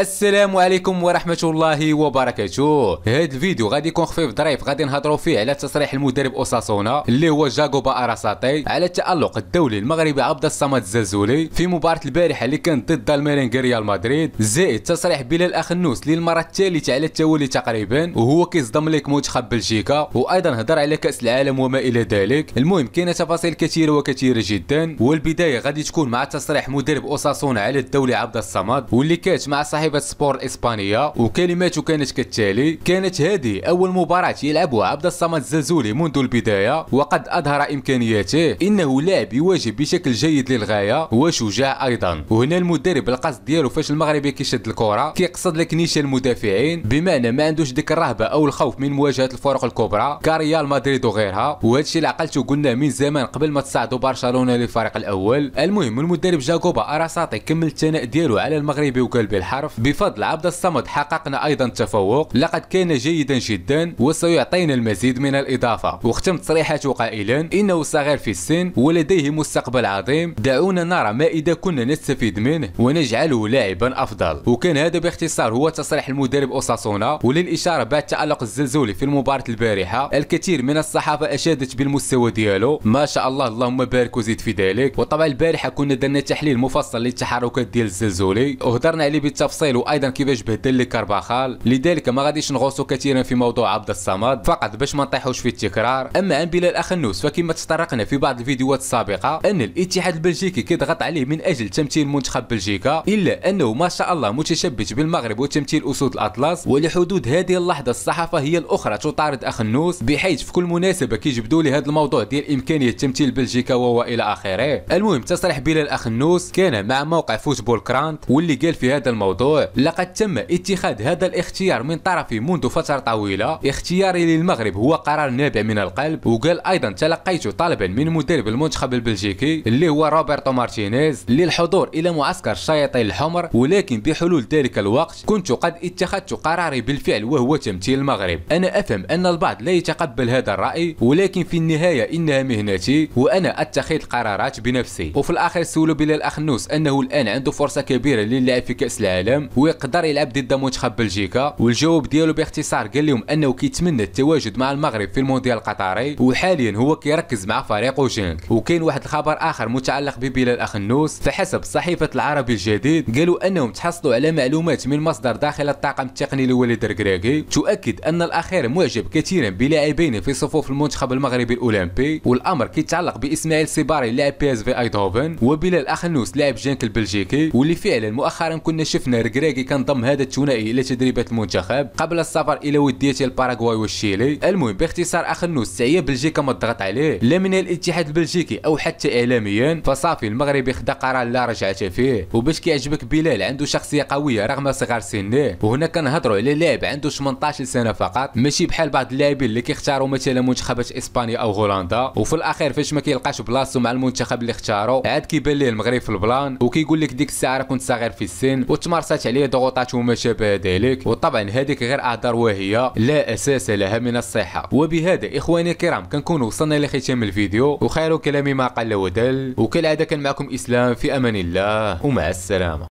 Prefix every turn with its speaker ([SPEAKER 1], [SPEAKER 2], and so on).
[SPEAKER 1] السلام عليكم ورحمة الله وبركاته هاد الفيديو غادي يكون خفيف ظريف غادي نهضروا فيه على تصريح المدرب اوساسونا اللي هو جاكوبا اراساتي على التألق الدولي المغربي عبد الصمد الزازولي في مباراة البارحة اللي كانت ضد الميرينغ ريال مدريد زائد تصريح بلال اخنوس للمرة الثالثة على التوالي تقريبا وهو كيصدم لك منتخب بلجيكا وايضا هضر على كأس العالم وما الى ذلك المهم كاينه تفاصيل كثيرة وكثيرة جدا والبداية غادي تكون مع تصريح مدرب اوساسونا على الدولي عبد الصمد واللي كانت مع صحيح صاحبة سبور الإسبانية وكلماته كانت كالتالي كانت هذه أول مباراة يلعبها عبد الصمد الزازولي منذ البداية وقد أظهر إمكانياته إنه لاعب يواجه بشكل جيد للغاية وشجاع أيضا وهنا المدرب القصد ديالو فاش المغربي كيشد الكرة كيقصد لك نيشان المدافعين بمعنى ما عندوش ديك الرهبة أو الخوف من مواجهة الفرق الكبرى كريال مدريد وغيرها وهذا الشيء اللي عقلته قلناه من زمان قبل ما تصعدوا برشلونة للفريق الأول المهم المدرب جاكوبا أراساتي كمل الثناء ديالو على المغربي وقال بالحرف بفضل عبد الصمد حققنا ايضا تفوق لقد كان جيدا جدا وسيعطينا المزيد من الاضافه وختم تصريحاته قائلا انه صغير في السن ولديه مستقبل عظيم دعونا نرى ما اذا كنا نستفيد منه ونجعله لاعبا افضل وكان هذا باختصار هو تصريح المدرب اوساسونا وللاشاره بعد تالق الزلزولي في المباراه البارحه الكثير من الصحافه اشادت بالمستوى ديالو ما شاء الله اللهم بارك وزيد في ذلك وطبعا البارحه كنا درنا تحليل مفصل للتحركات ديال الزلزولي وهضرنا عليه بالتفصيل التفاصيل وايضا كيفاش بهدل لي كارباخال لذلك ما غاديش نغوصوا كثيرا في موضوع عبد الصمد فقط باش ما نطيحوش في التكرار اما عن بلال اخنوس فكما تطرقنا في بعض الفيديوهات السابقه ان الاتحاد البلجيكي كيضغط عليه من اجل تمثيل منتخب بلجيكا الا انه ما شاء الله متشبث بالمغرب وتمثيل اسود الاطلس ولحدود هذه اللحظه الصحافه هي الاخرى تطارد اخنوس بحيث في كل مناسبه كيجبدوا لي هذا الموضوع ديال امكانيه تمثيل بلجيكا والى اخره المهم تصريح بلال اخنوس كان مع موقع فوتبول كرانت واللي قال في هذا الموضوع لقد تم اتخاذ هذا الاختيار من طرفي منذ فترة طويلة اختياري للمغرب هو قرار نابع من القلب وقال ايضا تلقيت طلبا من مدرب المنتخب البلجيكي اللي هو روبرتو مارتينيز للحضور الى معسكر الشياطين الحمر ولكن بحلول ذلك الوقت كنت قد اتخذت قراري بالفعل وهو تمثيل المغرب انا افهم ان البعض لا يتقبل هذا الراي ولكن في النهايه انها مهنتي وانا اتخذ القرارات بنفسي وفي الاخر سولو بلال اخنوس انه الان عنده فرصه كبيره للعب في كاس العالم ويقدر هو يقدر يلعب ضد منتخب بلجيكا والجواب ديالو باختصار قال لهم انه كيتمنى التواجد مع المغرب في المونديال القطري وحاليا هو كيركز مع فريق جنك وكاين واحد الخبر اخر متعلق ببلال اخنوس فحسب صحيفه العربي الجديد قالوا انهم تحصلوا على معلومات من مصدر داخل الطاقم التقني لوليد الركراكي تؤكد ان الاخير معجب كثيرا بلاعبين في صفوف المنتخب المغربي الاولمبي والامر كيتعلق باسماعيل سيباري لاعب بي اس في ايدهوفن وبلال اخنوس لاعب جنك البلجيكي واللي فعلا مؤخرا كنا شفنا الكركراكي كان كنضم هذا الثنائي الى تدريبات المنتخب قبل السفر الى وديه الباراغواي والشيلي المهم باختصار نص استعيا بلجيكا ما الضغط عليه لا من الاتحاد البلجيكي او حتى اعلاميا فصافي المغربي خدا قرار لا رجعه فيه وباش كيعجبك بلال عنده شخصيه قويه رغم صغر سنه وهنا كنهضروا على لاعب عنده 18 سنه فقط ماشي بحال بعض اللاعبين اللي كيختاروا مثلا منتخبات اسبانيا او هولندا وفي الاخير فاش ما كيلقاش بلاصتو مع المنتخب اللي اختاروا عاد كيبان ليه المغرب في البلان وكيقول لك ديك الساعه كنت صغير في السن وتمارست ضاقت عليه ضغوطات وما شابه ذلك وطبعا هذيك غير اعذار وهي لا اساس لها من الصحه وبهذا اخواني الكرام كنكون وصلنا لختام الفيديو وخير كلامي ما قل ودل وكالعاده كان معكم اسلام في امان الله ومع السلامه